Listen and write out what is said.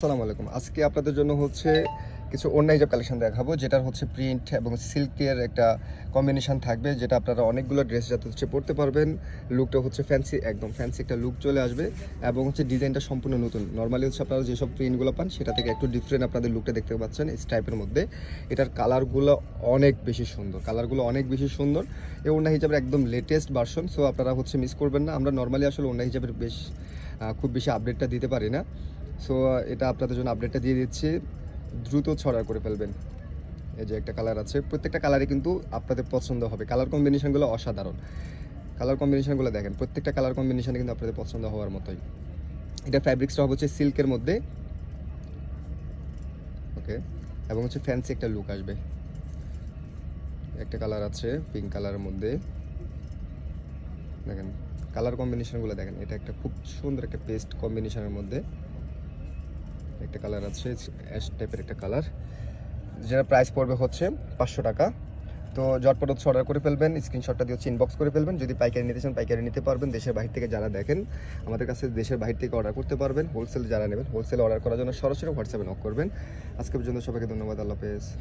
আসসালামু আলাইকুম আজকে আপনাদের জন্য হচ্ছে কিছু অন্য হিজাব কালেকশন দেখাবো যেটা হচ্ছে প্রিন্ট এবং সিল্কের একটা কম্বিনেশান থাকবে যেটা আপনারা অনেকগুলো ড্রেস যাতে হচ্ছে পরতে পারবেন লুকটা হচ্ছে ফ্যান্সি একদম ফ্যান্সি একটা লুক চলে আসবে এবং হচ্ছে ডিজাইনটা সম্পূর্ণ নতুন নর্মালি হচ্ছে আপনারা যেসব প্রিন্টগুলো পান সেটা থেকে একটু ডিফারেন্ট আপনাদের লুকটা দেখতে পাচ্ছেন এই টাইপের মধ্যে এটার কালারগুলো অনেক বেশি সুন্দর কালারগুলো অনেক বেশি সুন্দর এই অন্য হিসাবে একদম লেটেস্ট ভার্সন সো আপনারা হচ্ছে মিস করবেন না আমরা নর্মালি আসলে অন্য হিসাবে বেশ খুব বেশি আপডেটটা দিতে পারি না সো এটা আপনাদের জন্য আপডেটটা দিয়ে দিচ্ছি দ্রুত ছড়া করে ফেলবেন এই যে একটা কালার আছে প্রত্যেকটা কালারে কিন্তু আপনাদের পছন্দ হবে কালার কম্বিনেশানগুলো অসাধারণ কালার কম্বিনেশনগুলো দেখেন প্রত্যেকটা কালার কম্বিনেশানে কিন্তু আপনাদের পছন্দ হওয়ার মতোই এটা ফ্যাব্রিক্সটা হচ্ছে সিল্কের মধ্যে ওকে এবং হচ্ছে ফ্যান্সি একটা লুক আসবে একটা কালার আছে পিঙ্ক কালারের মধ্যে দেখেন কালার কম্বিনেশানগুলো দেখেন এটা একটা খুব সুন্দর একটা পেস্ট কম্বিনেশানের মধ্যে একটা কালার আছে অ্যাশ টাইপের একটা কালার যেটা প্রাইস পড়বে হচ্ছে পাঁচশো টাকা তো জটপট হচ্ছে অর্ডার করে ফেলবেন স্ক্রিনশটটা দিয়ে হচ্ছে ইনবক্স করে ফেলবেন যদি পাইকারি নিতে চান পাইকারি নিতে পারবেন দেশের বাহির থেকে যারা দেখেন আমাদের কাছে দেশের বাহির থেকে অর্ডার করতে পারবেন হোলসেল যারা নেবেন হোলসেল অর্ডার করার জন্য সরাসরি হোয়াটসঅ্যাপে নক করবেন আজকে পর্যন্ত সবাইকে ধন্যবাদ আল্লাহ হাফেজ